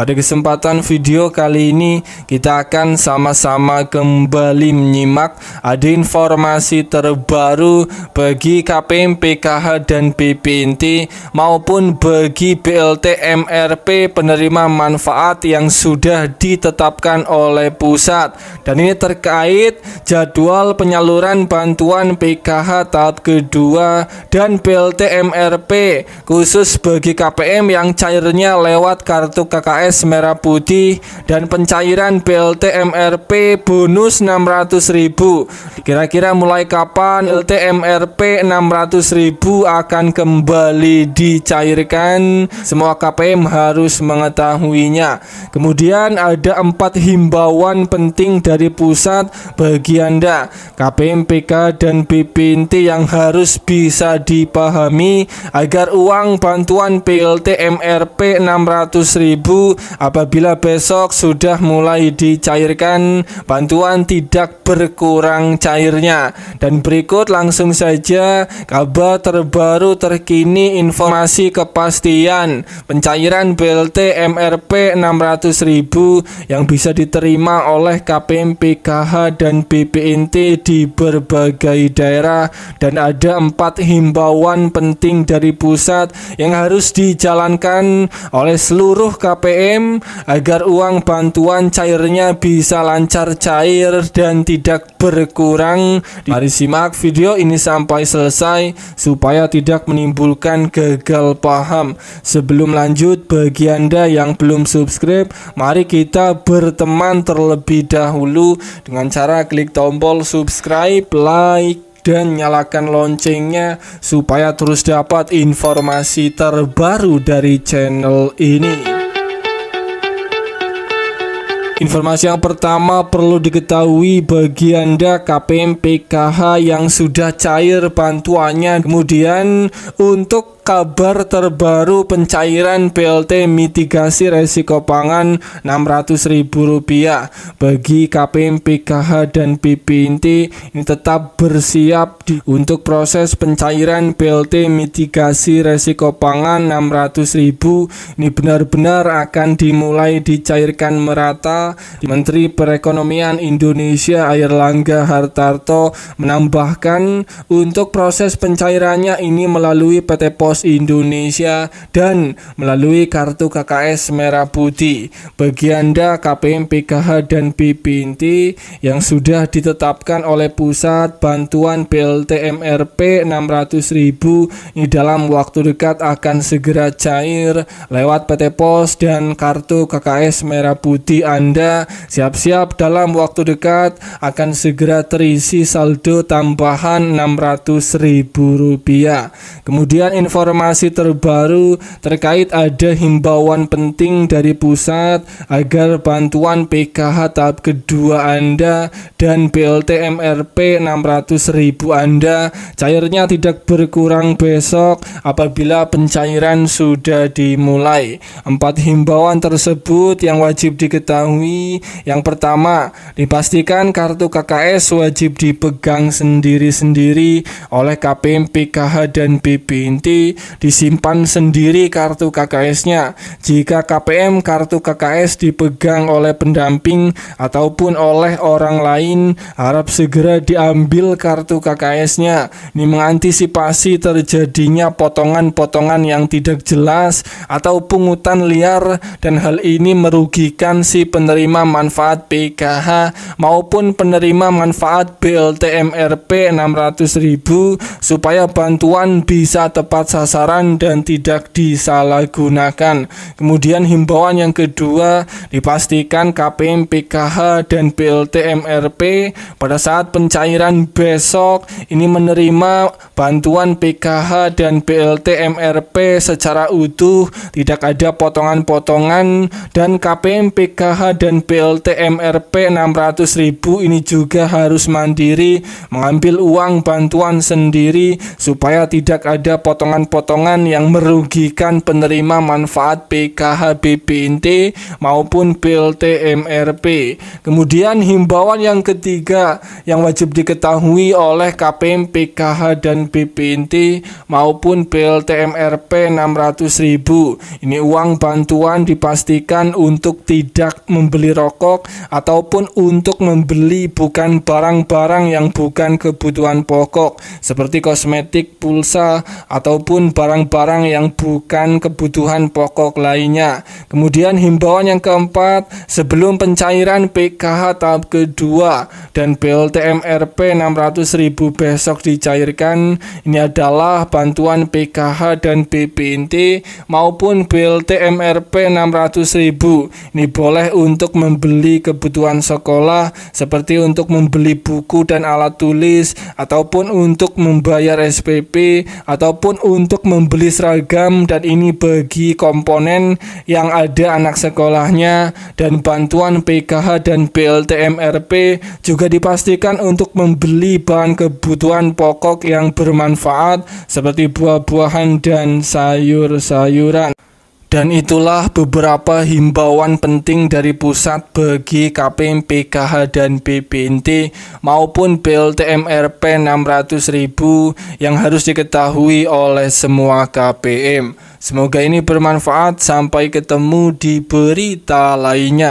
Pada kesempatan video kali ini kita akan sama-sama kembali menyimak ada informasi terbaru bagi KPM PKH dan BPNT maupun bagi BLT MRP penerima manfaat yang sudah ditetapkan oleh pusat dan ini terkait jadwal penyaluran bantuan PKH tahap kedua dan BLT MRP khusus bagi KPM yang cairnya lewat kartu KKS tes merah putih dan pencairan BLT MRP bonus 600.000. Kira-kira mulai kapan BLT MRP 600.000 akan kembali dicairkan? Semua KPM harus mengetahuinya. Kemudian ada empat himbauan penting dari pusat bagi Anda. KPM PK dan BPNT yang harus bisa dipahami agar uang bantuan BLT MRP ribu apabila besok sudah mulai dicairkan bantuan tidak berkurang cairnya dan berikut langsung saja kabar terbaru terkini informasi kepastian pencairan BLT MRP 600.000 yang bisa diterima oleh KPM PKH dan BPNT di berbagai daerah dan ada empat himbauan penting dari pusat yang harus dijalankan oleh seluruh KPM ATM agar uang bantuan cairnya bisa lancar cair dan tidak berkurang. Mari simak video ini sampai selesai supaya tidak menimbulkan gagal paham. Sebelum lanjut bagi Anda yang belum subscribe, mari kita berteman terlebih dahulu dengan cara klik tombol subscribe, like dan nyalakan loncengnya supaya terus dapat informasi terbaru dari channel ini. Informasi yang pertama perlu diketahui bagi Anda KPM PKH yang sudah cair bantuannya. Kemudian untuk kabar terbaru pencairan PLT mitigasi resiko pangan Rp600.000 bagi KPM PKH dan PPNT ini tetap bersiap di, untuk proses pencairan PLT mitigasi resiko pangan Rp600.000 ini benar-benar akan dimulai dicairkan merata Menteri Perekonomian Indonesia Air Langga Hartarto menambahkan untuk proses pencairannya ini melalui PT Pos Pos Indonesia dan melalui kartu KKS Merah Putih bagi Anda KPM PKH dan BPNT yang sudah ditetapkan oleh Pusat Bantuan BLT MRP 600.000 di dalam waktu dekat akan segera cair lewat PT Pos dan kartu KKS Merah Putih Anda siap-siap dalam waktu dekat akan segera terisi saldo tambahan 600.000 rupiah kemudian info informasi terbaru terkait ada himbauan penting dari pusat agar bantuan PKH tahap kedua Anda dan BLT MRP 600.000 Anda cairnya tidak berkurang besok apabila pencairan sudah dimulai. Empat himbauan tersebut yang wajib diketahui. Yang pertama, dipastikan kartu KKS wajib dipegang sendiri-sendiri oleh KPM PKH dan BPNT disimpan sendiri kartu KKS-nya. Jika KPM kartu KKS dipegang oleh pendamping ataupun oleh orang lain, harap segera diambil kartu KKS-nya. Ini mengantisipasi terjadinya potongan-potongan yang tidak jelas atau pungutan liar dan hal ini merugikan si penerima manfaat PKH maupun penerima manfaat BLTMRP 600.000 supaya bantuan bisa tepat sasaran sasaran dan tidak disalahgunakan. Kemudian himbauan yang kedua, dipastikan KPM PKH dan BLT MRP pada saat pencairan besok ini menerima bantuan PKH dan BLT MRP secara utuh, tidak ada potongan-potongan dan KPM PKH dan BLT MRP 600.000 ini juga harus mandiri mengambil uang bantuan sendiri supaya tidak ada potongan potongan yang merugikan penerima manfaat PKH BPNT maupun BLT MRP. Kemudian himbauan yang ketiga yang wajib diketahui oleh KPM PKH dan BPNT maupun BLT MRP 600.000. Ini uang bantuan dipastikan untuk tidak membeli rokok ataupun untuk membeli bukan barang-barang yang bukan kebutuhan pokok seperti kosmetik, pulsa ataupun maupun barang-barang yang bukan kebutuhan pokok lainnya. Kemudian himbauan yang keempat, sebelum pencairan PKH tahap kedua dan BLTM RP 600.000 besok dicairkan, ini adalah bantuan PKH dan BPNT maupun BLTM RP 600.000. Ini boleh untuk membeli kebutuhan sekolah seperti untuk membeli buku dan alat tulis ataupun untuk membayar SPP ataupun untuk untuk membeli seragam dan ini bagi komponen yang ada anak sekolahnya dan bantuan PKH dan BLTMRP juga dipastikan untuk membeli bahan kebutuhan pokok yang bermanfaat seperti buah-buahan dan sayur-sayuran. Dan itulah beberapa himbauan penting dari pusat bagi KPM PKH dan BPNT maupun BLTM RP 600.000 yang harus diketahui oleh semua KPM. Semoga ini bermanfaat. Sampai ketemu di berita lainnya.